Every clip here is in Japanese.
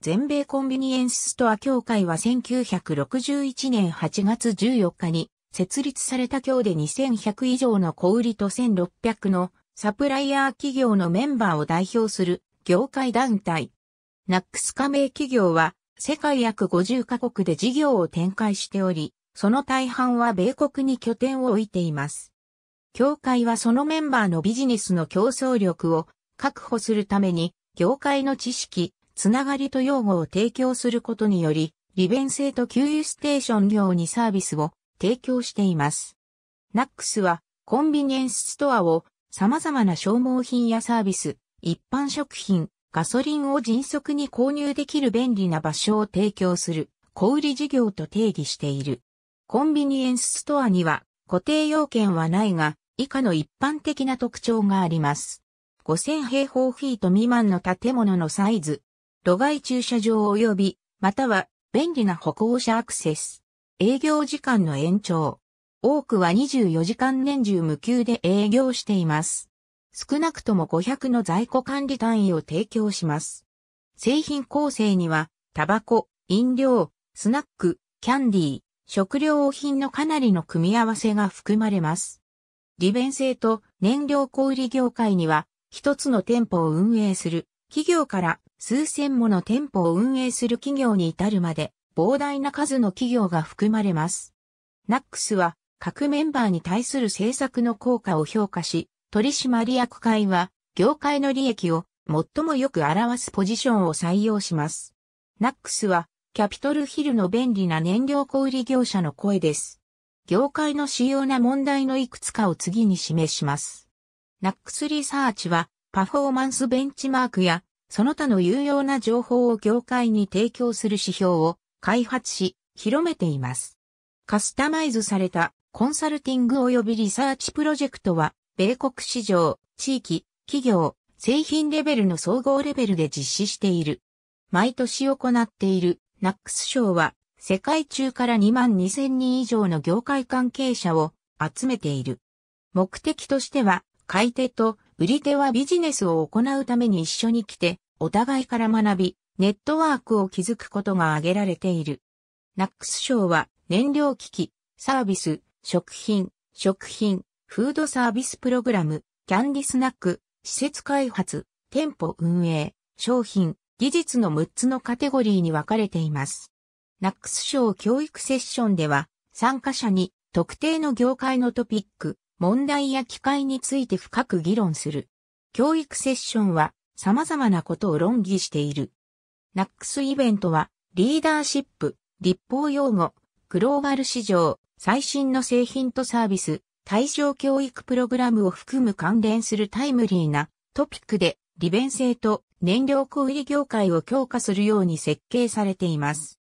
全米コンビニエンスストア協会は1961年8月14日に設立された今日で2100以上の小売と1600のサプライヤー企業のメンバーを代表する業界団体。ナックス加盟企業は世界約50カ国で事業を展開しており、その大半は米国に拠点を置いています。協会はそのメンバーのビジネスの競争力を確保するために業界の知識、つながりと用語を提供することにより、利便性と給油ステーション業にサービスを提供しています。ナックスはコンビニエンスストアを様々な消耗品やサービス、一般食品、ガソリンを迅速に購入できる便利な場所を提供する小売事業と定義している。コンビニエンスストアには固定要件はないが、以下の一般的な特徴があります。5000平方フィート未満の建物のサイズ、路外駐車場及び、または便利な歩行者アクセス。営業時間の延長。多くは24時間年中無休で営業しています。少なくとも500の在庫管理単位を提供します。製品構成には、タバコ、飲料、スナック、キャンディー、食料品のかなりの組み合わせが含まれます。利便性と燃料小売業界には、一つの店舗を運営する企業から数千もの店舗を運営する企業に至るまで、膨大な数の企業が含まれます。ナックスは、各メンバーに対する政策の効果を評価し、取締役会は、業界の利益を最もよく表すポジションを採用します。ナックスは、キャピトルヒルの便利な燃料小売業者の声です。業界の主要な問題のいくつかを次に示します。ナックスリサーチは、パフォーマンスベンチマークやその他の有用な情報を業界に提供する指標を開発し、広めています。カスタマイズされたコンサルティング及びリサーチプロジェクトは、米国市場、地域、企業、製品レベルの総合レベルで実施している。毎年行っているナックス賞は、世界中から2万2000人以上の業界関係者を集めている。目的としては、買い手と売り手はビジネスを行うために一緒に来て、お互いから学び、ネットワークを築くことが挙げられている。ナックス賞は燃料機器、サービス、食品、食品、フードサービスプログラム、キャンディスナック、施設開発、店舗運営、商品、技術の6つのカテゴリーに分かれています。ナックス賞教育セッションでは、参加者に特定の業界のトピック、問題や機会について深く議論する。教育セッションは様々なことを論議している。ナックスイベントは、リーダーシップ、立法用語、グローバル市場、最新の製品とサービス、対象教育プログラムを含む関連するタイムリーなトピックで利便性と燃料小売業界を強化するように設計されています。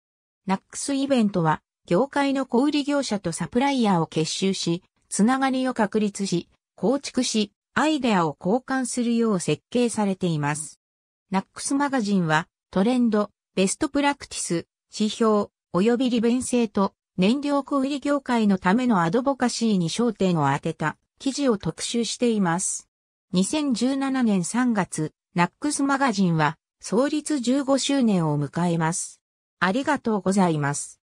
ナックスイベントは業界の小売業者とサプライヤーを結集し、つながりを確立し、構築し、アイデアを交換するよう設計されています。ナックスマガジンはトレンド、ベストプラクティス、指標、及び利便性と燃料小売業界のためのアドボカシーに焦点を当てた記事を特集しています。2017年3月、ナックスマガジンは創立15周年を迎えます。ありがとうございます。